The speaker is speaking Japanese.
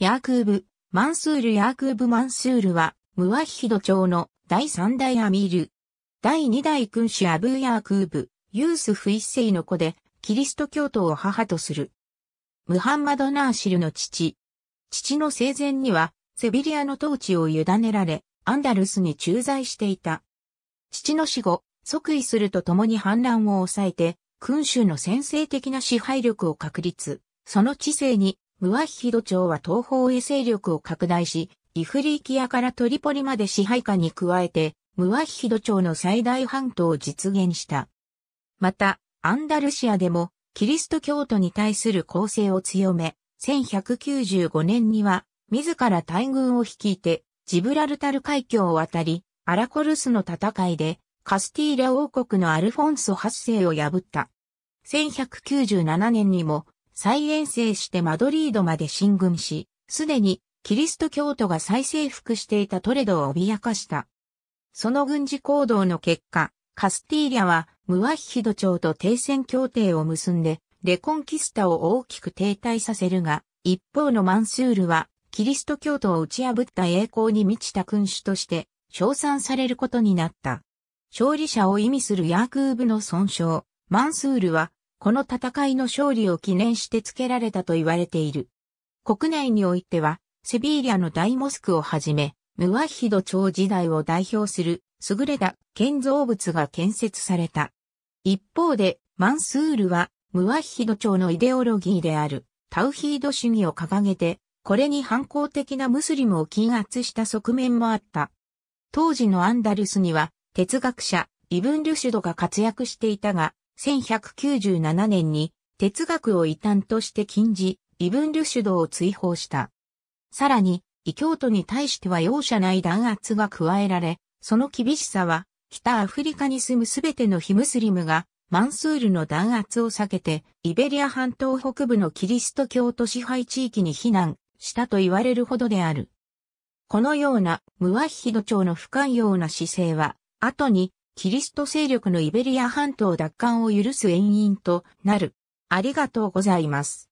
ヤークーブ、マンスール・ヤークーブ・マンスールは、ムワヒヒド朝の第3代アミール。第2代君主アブー・ヤークーブ、ユースフ一世の子で、キリスト教徒を母とする。ムハンマド・ナーシルの父。父の生前には、セビリアの統治を委ねられ、アンダルスに駐在していた。父の死後、即位するとともに反乱を抑えて、君主の先制的な支配力を確立。その知性にムワッヒド朝は東方へ勢力を拡大し、イフリーキアからトリポリまで支配下に加えて、ムワッヒド朝の最大半島を実現した。また、アンダルシアでも、キリスト教徒に対する攻勢を強め、1195年には、自ら大軍を率いて、ジブラルタル海峡を渡り、アラコルスの戦いで、カスティーラ王国のアルフォンソ8世を破った。1197年にも、再遠征してマドリードまで進軍し、すでにキリスト教徒が再征服していたトレドを脅かした。その軍事行動の結果、カスティーリャはムワヒド朝と停戦協定を結んで、レコンキスタを大きく停滞させるが、一方のマンスールは、キリスト教徒を打ち破った栄光に満ちた君主として、称賛されることになった。勝利者を意味するヤークーブの損傷、マンスールはこの戦いの勝利を記念して付けられたと言われている。国内においては、セビーリアの大モスクをはじめ、ムワッヒド朝時代を代表する優れた建造物が建設された。一方で、マンスールは、ムワッヒド朝のイデオロギーである、タウヒード主義を掲げて、これに反抗的なムスリムを禁圧した側面もあった。当時のアンダルスには、哲学者、イブン・ルシュドが活躍していたが、1197年に哲学を異端として禁じ、イブン・ルシュドを追放した。さらに、異教徒に対しては容赦ない弾圧が加えられ、その厳しさは、北アフリカに住むすべての非ムスリムが、マンスールの弾圧を避けて、イベリア半島北部のキリスト教徒支配地域に避難したと言われるほどである。このような、ムワヒド朝の不寛容な姿勢は、後にキリスト勢力のイベリア半島奪還を許す遠因となる。ありがとうございます。